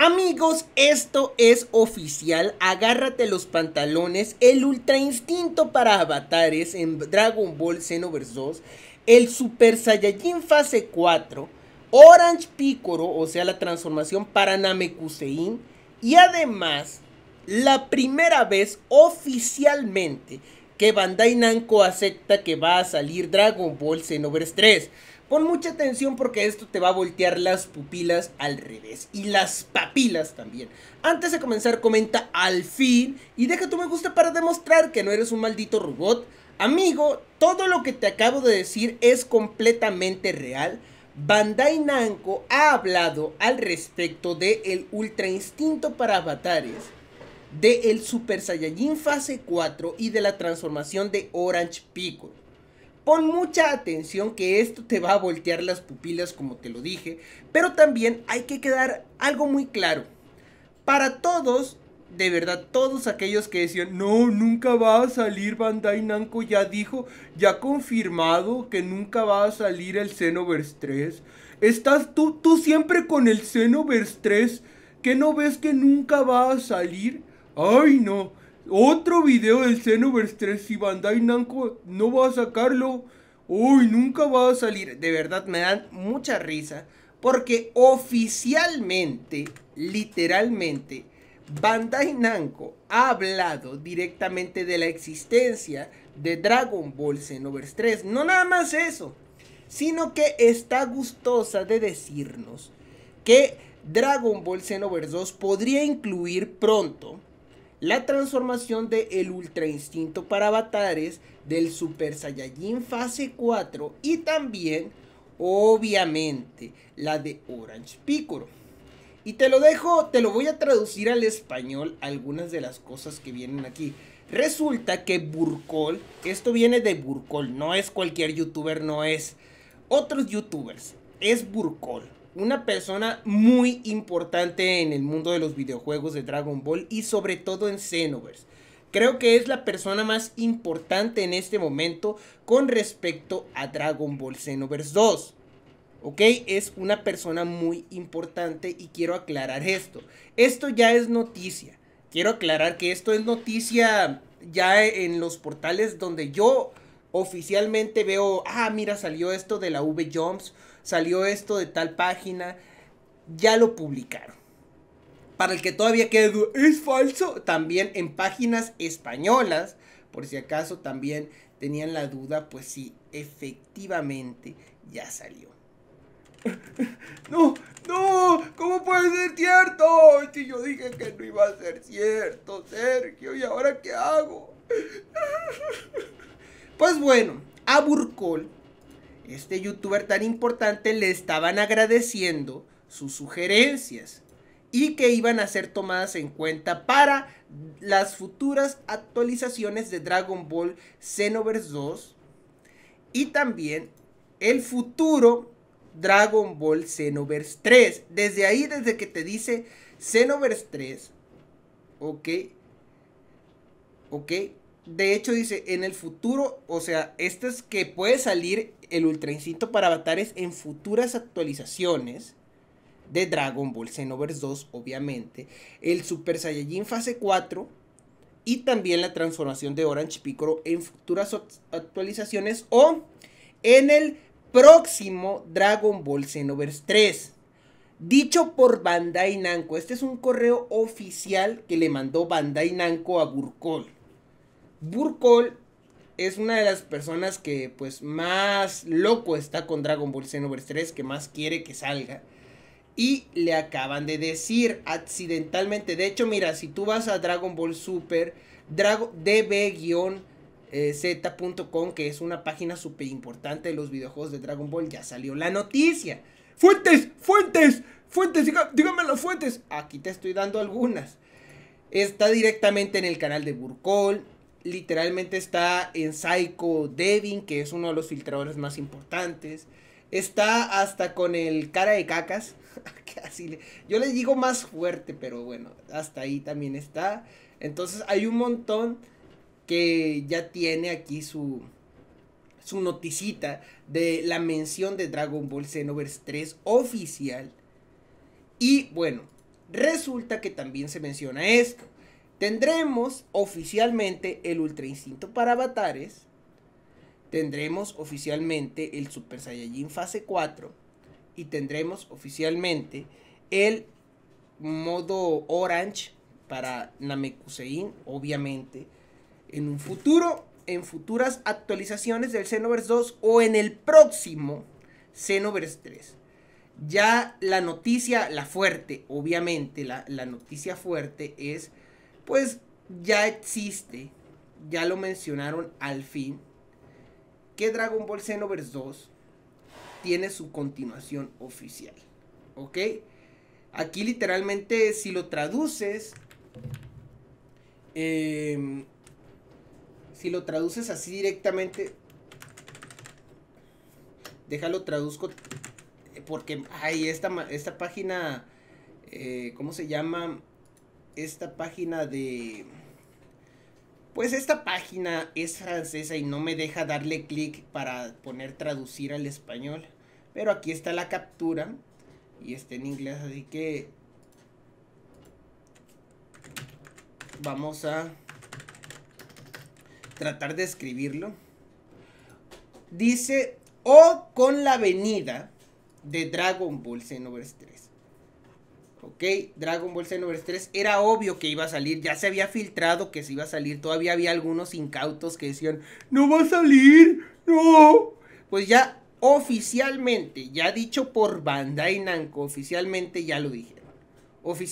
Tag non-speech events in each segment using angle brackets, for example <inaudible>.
Amigos, esto es oficial. Agárrate los pantalones. El Ultra Instinto para avatares en Dragon Ball Xenoverse 2. El Super Saiyajin Fase 4. Orange Picoro, o sea, la transformación para Namekusein. Y además, la primera vez oficialmente que Bandai Namco acepta que va a salir Dragon Ball Xenoverse 3. Con mucha atención porque esto te va a voltear las pupilas al revés y las papilas también. Antes de comenzar, comenta al fin y deja tu me gusta para demostrar que no eres un maldito robot. Amigo, todo lo que te acabo de decir es completamente real. Bandai Namco ha hablado al respecto de el Ultra Instinto para avatares, de el Super Saiyajin Fase 4 y de la transformación de Orange Pico. Pon mucha atención que esto te va a voltear las pupilas como te lo dije, pero también hay que quedar algo muy claro. Para todos, de verdad, todos aquellos que decían, no, nunca va a salir Bandai Namco, ya dijo, ya confirmado que nunca va a salir el Xenoverse 3. Estás tú, tú siempre con el Xenoverse 3, que no ves que nunca va a salir. Ay, no, otro video del Xenoverse 3 y Bandai Namco no va a sacarlo. Uy, nunca va a salir. De verdad me dan mucha risa. Porque oficialmente, literalmente, Bandai Namco ha hablado directamente de la existencia de Dragon Ball Xenoverse 3. No nada más eso, sino que está gustosa de decirnos que Dragon Ball Xenoverse 2 podría incluir pronto la transformación de el Ultra Instinto para avatares, del Super Saiyajin Fase 4 y también, obviamente, la de Orange Piccolo. Y te lo dejo, te lo voy a traducir al español algunas de las cosas que vienen aquí. Resulta que Burkol, esto viene de Burkol, no es cualquier youtuber, no es otros youtubers, es Burkol una persona muy importante en el mundo de los videojuegos de Dragon Ball y sobre todo en Xenoverse. Creo que es la persona más importante en este momento con respecto a Dragon Ball Xenoverse 2. ¿Ok? Es una persona muy importante y quiero aclarar esto. Esto ya es noticia. Quiero aclarar que esto es noticia ya en los portales donde yo oficialmente veo, ah, mira, salió esto de la V-Jumps salió esto de tal página, ya lo publicaron. Para el que todavía quede duda, ¿es falso? También en páginas españolas, por si acaso también tenían la duda, pues sí, efectivamente ya salió. <laughs> No, no, ¿cómo puede ser cierto? Si yo dije que no iba a ser cierto, Sergio, ¿y ahora qué hago? Pues bueno, Aburcol este youtuber tan importante le estaban agradeciendo sus sugerencias y que iban a ser tomadas en cuenta para las futuras actualizaciones de Dragon Ball Xenoverse 2 y también el futuro Dragon Ball Xenoverse 3. Desde ahí, desde que te dice Xenoverse 3, ok, ok, de hecho dice, en el futuro, o sea, esto es que puede salir el Ultra Instinto para avatares en futuras actualizaciones de Dragon Ball Xenoverse 2, obviamente, el Super Saiyajin fase 4 y también la transformación de Orange Piccolo en futuras actualizaciones o en el próximo Dragon Ball Xenoverse 3. Dicho por Bandai Namco, este es un correo oficial que le mandó Bandai Namco a Burkol. Burkol es una de las personas que pues más loco está con Dragon Ball Xenoverse 3, que más quiere que salga. Y le acaban de decir accidentalmente, de hecho mira, si tú vas a Dragon Ball Super, Drago, db-z.com, eh, que es una página súper importante de los videojuegos de Dragon Ball, ya salió la noticia. Fuentes, fuentes, fuentes, ¡Díganme las fuentes. Aquí te estoy dando algunas. Está directamente en el canal de Burkol, literalmente está en Psycho Devin, que es uno de los filtradores más importantes. Está hasta con el cara de cacas. <laughs> Yo le... yo digo más fuerte, pero bueno, hasta ahí también está. Entonces hay un montón que ya tiene aquí su, su noticita de la mención de Dragon Ball Xenoverse 3 oficial. Y bueno, resulta que también se menciona esto. Tendremos oficialmente el Ultra Instinto para avatares. Tendremos oficialmente el Super Saiyajin fase 4. Y tendremos oficialmente el modo Orange para Namekusein, obviamente. En un futuro, en futuras actualizaciones del Xenoverse 2 o en el próximo Xenoverse 3. Ya la noticia, la fuerte, obviamente, la, la noticia fuerte es pues ya existe, ya lo mencionaron al fin, que Dragon Ball Xenoverse 2 tiene su continuación oficial, ¿ok? Aquí literalmente si lo traduces, em, si lo traduces así directamente, déjalo traduzco porque ay esta, esta página eh, cómo se llama esta página de... Pues esta página es francesa y no me deja darle clic para poner traducir al español. Pero aquí está la captura y está en inglés, así que vamos a tratar de escribirlo. Dice, o oh, con la venida de Dragon Ball Xenoverse 3. ¿ok? Dragon Ball Xenoverse 3 era obvio que iba a salir, ya se había filtrado que se iba a salir, todavía había algunos incautos que decían, no va a salir, no. Pues ya oficialmente, ya dicho por Bandai Namco, oficialmente ya lo dijeron.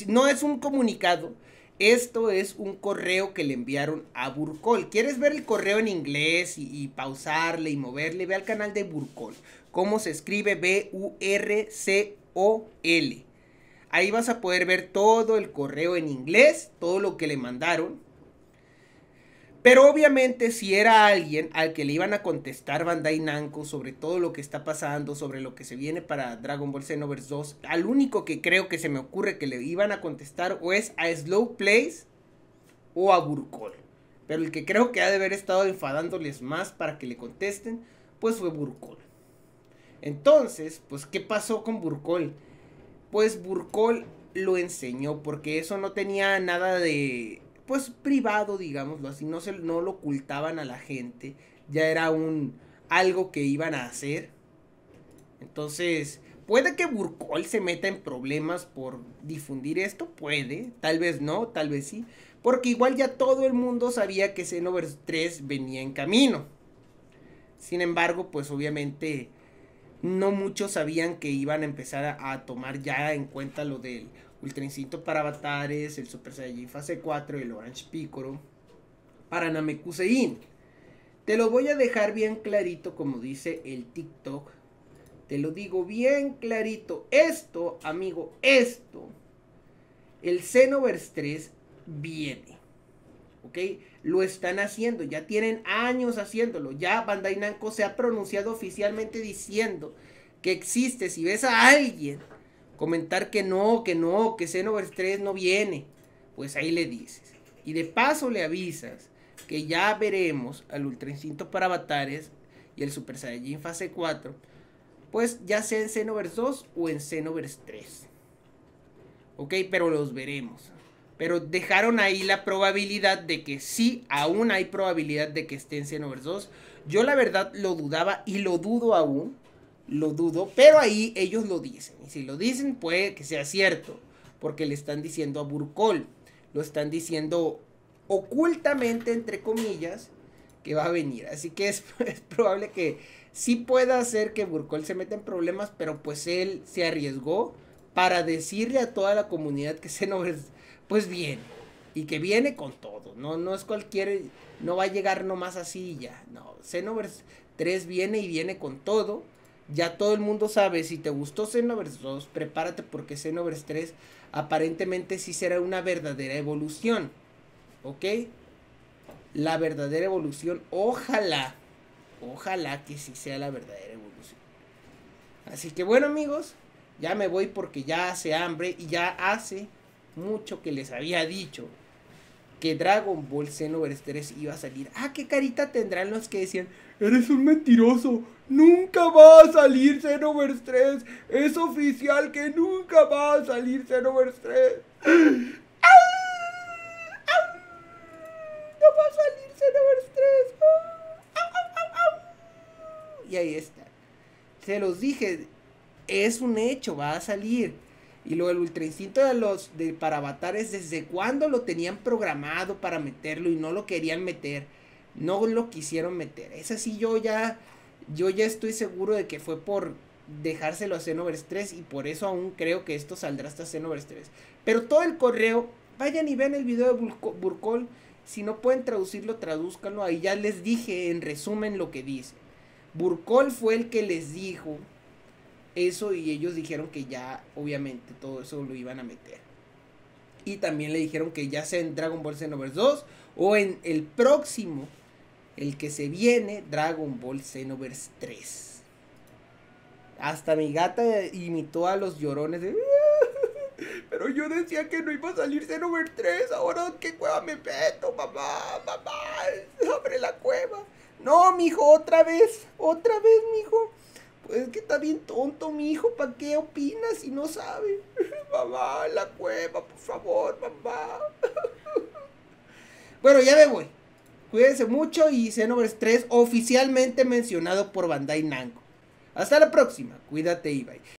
no es un comunicado, esto es un correo que le enviaron a Burcol. ¿Quieres ver el correo en inglés y, pausarle y moverle? Ve al canal de Burcol. ¿Cómo se escribe? B-U-R-C-O-L. Ahí vas a poder ver todo el correo en inglés, todo lo que le mandaron. Pero obviamente si era alguien al que le iban a contestar Bandai Namco sobre todo lo que está pasando, sobre lo que se viene para Dragon Ball Xenoverse 2, al único que creo que se me ocurre que le iban a contestar o es a Slow Place o a Burkol. Pero el que creo que ha de haber estado enfadándoles más para que le contesten, pues fue Burkol. Entonces, pues, ¿qué pasó con Burkol? pues Burkol lo enseñó, porque eso no tenía nada de, pues privado, digámoslo así, no, se, no lo ocultaban a la gente, ya era un, algo que iban a hacer. Entonces, puede que Burkol se meta en problemas por difundir esto, puede, tal vez no, tal vez sí, porque igual ya todo el mundo sabía que Xenoverse 3 venía en camino. Sin embargo, pues obviamente no muchos sabían que iban a empezar a, tomar ya en cuenta lo del Ultra para avatares, el Super Saiyajin Fase 4, el Orange Piccolo, para Namekusein. Te lo voy a dejar bien clarito como dice el TikTok. Te lo digo bien clarito. Esto, amigo, esto. El Xenoverse 3 viene. Lo están haciendo, ya tienen años haciéndolo. Ya Bandai Namco se ha pronunciado oficialmente diciendo que existe. Si ves a alguien comentar que no, que no, que Xenoverse 3 no viene, pues ahí le dices. Y de paso le avisas que ya veremos al Ultra Instinto para Avatares y el Super Saiyajin Fase 4, pues ya sea en Xenoverse 2 o en Xenoverse 3. Ok, pero los veremos pero dejaron ahí la probabilidad de que sí, aún hay probabilidad de que esté en Xenoverse 2. Yo la verdad lo dudaba y lo dudo aún, lo dudo, pero ahí ellos lo dicen. Y si lo dicen puede que sea cierto, porque le están diciendo a Burkol, lo están diciendo ocultamente, entre comillas, que va a venir. Así que es, <laughs> probable que sí pueda hacer que Burkol se meta en problemas, pero pues él se arriesgó para decirle a toda la comunidad que Xenoverse pues viene. Y que viene con todo. No, no es cualquier. No va a llegar nomás así y ya. No. Xenoverse 3 viene y viene con todo. Ya todo el mundo sabe, si te gustó Xenoverse 2, prepárate porque Xenoverse 3 aparentemente sí será una verdadera evolución. ¿Ok? La verdadera evolución, ojalá, ojalá que sí sea la verdadera evolución. Así que bueno amigos, ya me voy porque ya hace hambre y ya hace mucho que les había dicho que Dragon Ball Xenoverse 3 iba a salir. Ah, qué carita tendrán los que decían, eres un mentiroso, nunca va a salir Xenoverse 3, es oficial que nunca va a salir Xenoverse 3. ¡Ah! ¡Ah! va a salir Xenoverse 3. ¡Ah! y ahí está. Se los dije, es un hecho, va a salir. Y lo del ultra instinto de los de, para avatares, ¿desde cuándo lo tenían programado para meterlo y no lo querían meter? No lo quisieron meter. Es sí yo ya, yo ya estoy seguro de que fue por dejárselo a Xenoverse 3 y por eso aún creo que esto saldrá hasta Xenoverse 3. Pero todo el correo, vayan y vean el video de Burkol. Si no pueden traducirlo, tradúzcanlo. Ahí ya les dije en resumen lo que dice. Burkol fue el que les dijo eso y ellos dijeron que ya obviamente todo eso lo iban a meter. Y también le dijeron que ya sea en Dragon Ball Xenoverse 2 o en el próximo, el que se viene, Dragon Ball Xenoverse 3. Hasta mi gata imitó a los llorones <laughs> Pero yo decía que no iba a salir Xenoverse 3, ahora qué cueva me meto, mamá, mamá, abre la cueva. No, mijo, otra vez, otra vez, mijo. Es que está bien tonto mi hijo, ¿para qué opinas si no sabe? <laughs> mamá, la cueva, por favor, mamá. <laughs> bueno, ya me voy. Cuídense mucho y Xenoverse 3 oficialmente mencionado por Bandai Namco. Hasta la próxima, cuídate Ibai.